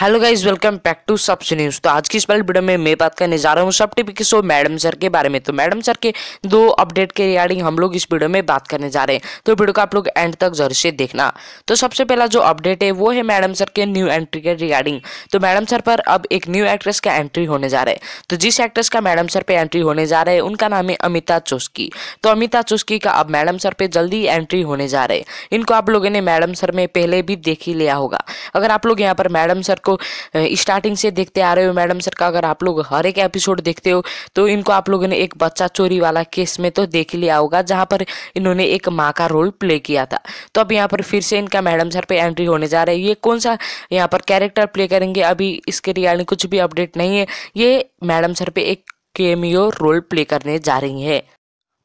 hello guys welcome back to subs news तो आज की इस वाली वीडियो में मैं बात करने जा रहा हूँ सब टिपिक शो मैडम सर के बारे में तो मैडम सर के दो अपडेट के रिगार्डिंग हम लोग इस वीडियो में बात करने जा रहे हैं तो वीडियो को आप लोग एंड तक जरूर से देखना तो सबसे पहला जो अपडेट है वो है मैडम सर के न्यू एंट्री के रिगार्डिंग तो मैडम सर पर अब एक न्यू एक्ट्रेस का एंट्री होने जा रहा है तो जिस एक्ट्रेस का मैडम सर पर एंट्री होने जा रहा है उनका नाम है अमिता चौस्की तो अमिता चौस्की का अब मैडम सर पर जल्दी एंट्री होने जा रहे हैं इनको आप लोगों ने मैडम सर में पहले भी देख ही लिया होगा अगर आप लोग यहाँ पर मैडम सर को को स्टार्टिंग से देखते आ रहे हो मैडम सर का अगर आप लोग हर एक एपिसोड देखते हो तो इनको आप लोगों ने एक बच्चा चोरी वाला केस में तो देख लिया होगा जहाँ पर इन्होंने एक माँ का रोल प्ले किया था तो अब यहाँ पर फिर से इनका मैडम सर पर एंट्री होने जा रहा है ये कौन सा यहाँ पर कैरेक्टर प्ले करेंगे अभी इसके रिगार्डिंग कुछ भी अपडेट नहीं है ये मैडम सर पर एक केमियो रोल प्ले करने जा रही है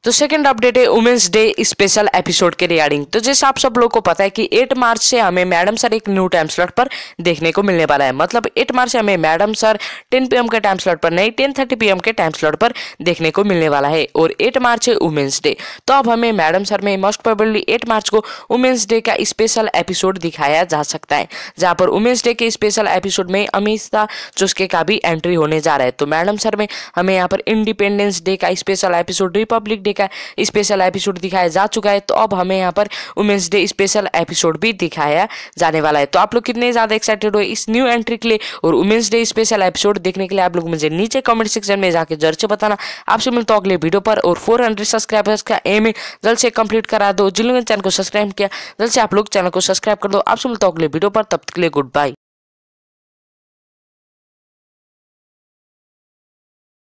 तो सेकेंड अपडेट है वुमेंस डे स्पेशल एपिसोड के रिगार्डिंग तो जैसे आप सब लोग को पता है कि 8 मार्च से हमें मैडम सर एक न्यू टाइम स्लॉट पर देखने को मिलने वाला है मतलब 8 मार्च से हमें मैडम सर 10 पीएम के टाइम स्लॉट पर नहीं 10:30 पीएम के टाइम स्लॉट पर देखने को मिलने वाला है और 8 मार्च है वुमेंस डे तो अब हमें मैडम सर में मोस्ट प्रोबेबली एट मार्च को वुमेंस डे का स्पेशल एपिसोड दिखाया जा सकता है जहाँ पर वुमेंस डे के स्पेशल एपिसोड में अमिता चुस्के का भी एंट्री होने जा रहा है तो मैडम सर में हमें यहाँ पर इंडिपेंडेंस डे का स्पेशल एपिसोड रिपब्लिक डे का स्पेशल एपिसोड दिखाया जा चुका है तो अब हमें यहाँ पर वुमेंस डे स्पेशल एपिसोड भी दिखाया जाने वाला है तो आप लोग कितने ज़्यादा एक्साइटेड हो इस न्यू एंट्री के लिए और वुमेंस डे स्पेशल एपिसोड देखने के लिए आप लोग मुझे नीचे कमेंट सेक्शन में जाकर जर से बताना आपसे मिलता हूँ अगले वीडियो पर और फोर हंड्रेड सब्सक्राइबर्स का एम जल्द से कंप्लीट करा दो जिन लोगों ने चैनल को सब्सक्राइब किया जल्द से आप लोग चैनल को सब्सक्राइब कर दो आपसे मिलता हूँ अगले वीडियो पर तब तक के लिए गुड बाय